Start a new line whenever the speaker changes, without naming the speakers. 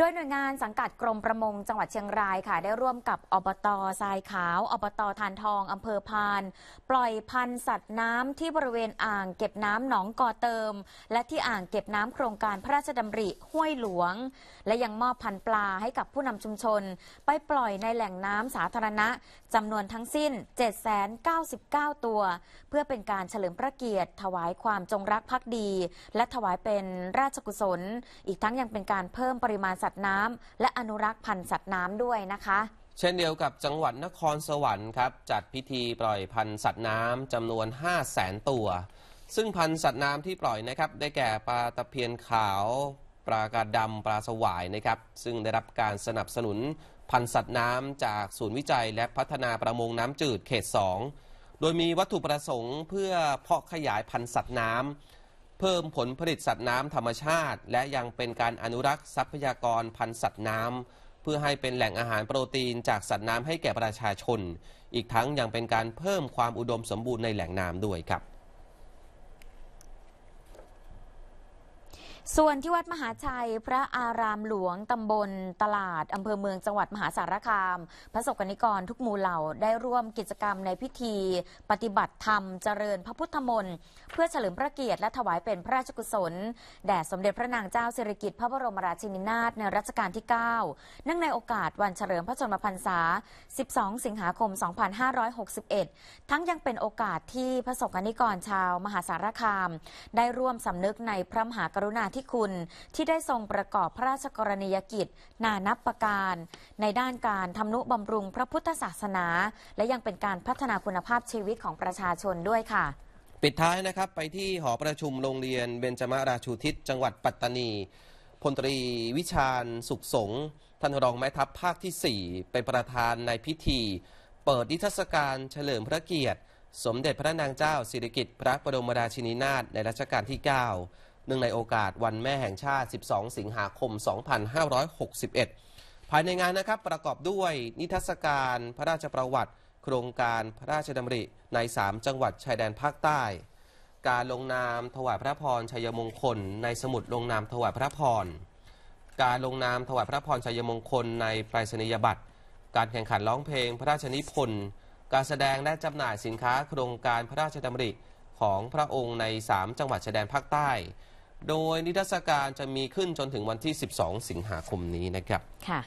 โดยหน่วยงานสังกัดกรมประมงจังหวัดเชียงรายค่ะได้ร่วมกับอบตทรายขาวอบตทานทอง อำเภอพาน ปล่อยพันธุ์สัตว์น้ำที่บริเวณอ่างเก็บน้ำหนองกอเติม และที่อ่างเก็บน้ำโครงการพระราชดำริห้วยหลวง และยังมอบพันธุ์ปลาให้กับผู้นำชุมชน ไปปล่อยในแหล่งน้ำสาธารณะจำนวนทั้งสิ้น 799 ตัว เพื่อเป็นการเฉลิมพระเกียรติ ถวายความจงรักภักดี และถวายเป็นราชกุศล อีกทั้งยังเป็นการเพิ่มปริมาณสัตสัตว์น้าและอนุรักษ์พันธุ์สัตว์น้ำด้วยนะคะ
เช่นเดียวกับจังหวัดนครสวรรค์ครับจัดพิธีปล่อยพันธุ์สัตว์น้ำจำนวน 5 0 0แสนตัว ซึ่งพันธุ์สัตว์น้ำที่ปล่อยนะครับได้แก่ปลาตะเพียนขาวปลากระดำปลาสวายนะครับ ซึ่งได้รับการสนับสนุนพันธุ์สัตว์น้ำจากศูนย์วิจัยและพัฒนาประมงน้ำจืดเขต2โดยมีวัตถุประสงค์ เพื่อเพาะขยายพันธุ์สัตว์น้ำเพิ่มผลผลิตสัตว์น้ำธรรมชาติและยังเป็นการอนุรักษ์ทรัพยากรพันธุ์สัตว์น้ำ เพื่อให้เป็นแหล่งอาหารโปรตีนจากสัตว์น้ำให้แก่ประชาชน อีกทั้งยังเป็นการเพิ่มความอุดมสมบูรณ์ในแหล่งน้ำด้วยครับ
ส่วนที่วัดมหาชัย พระอารามหลวง ตำบล ตลาด อำเภอเมืองจังหวัดมหาสารคาม พระสกนิกรทุกหมู่เหล่า ได้ร่วมกิจกรรมในพิธี ปฏิบัติธรรมเจริญพระพุทธมนต์เพื่อเฉลิมพระเกียรติและถวายเป็นพระราชกุศล แด่สมเด็จพระนางเจ้าสิริกิติ์พระบรมราชินีนาถในรัชกาลที่9เนื่องในโอกาสวันเฉลิมพระชนมพรรษา 12 สิงหาคม 2561 ทั้งยังเป็นโอกาสที่พระสกนิกรชาว มหาสารคาม ได้ร่วมสำนึกในพระมหากรุณาธิที่คุณที่ได้ทรงประกอบพระราชกรณียกิจ นานับประการ ในด้านการทำนุบำรุงพระพุทธศาสนา และยังเป็นการพัฒนาคุณภาพชีวิตของประชาชนด้วยค่ะ
ปิดท้ายนะครับไปที่หอประชุมโรงเรียนเบญจมาราชูทิศจังหวัดปัตตานีพลตรีวิชาญสุขสงท่านรองแม่ทัพภาคที่ 4 เป็นประธานในพิธี เปิดนิทรรศการเฉลิมพระเกียรติ สมเด็จพระนางเจ้าสิริกิติ์พระบรมราชินีนาถในรัชกาลที่ 9นื่องในโอกาสวันแม่แห่งชาติ 12 สิงหาคม 2561 ภายในงานนะครับประกอบด้วยนิทรรศการพระราชประวัติ โครงการพระราชดำริใน 3 จังหวัดชายแดนภาคใต้ การลงนามถวายพระพรชัยมงคลในสมุดลงนามถวายพระพรการลงนามถวายพระพรชัยมงคลในไปรษณียบัตรการแข่งขันร้องเพลงพระราชนิพนธ์การแสดงและจำหน่ายสินค้าโครงการพระราชดำริของพระองค์ใน 3 จังหวัดชายแดนภาคใต้โดยนิทรรศการจะมีขึ้นจนถึงวันที่ 12 สิงหาคมนี้นะครับ
ค่ะ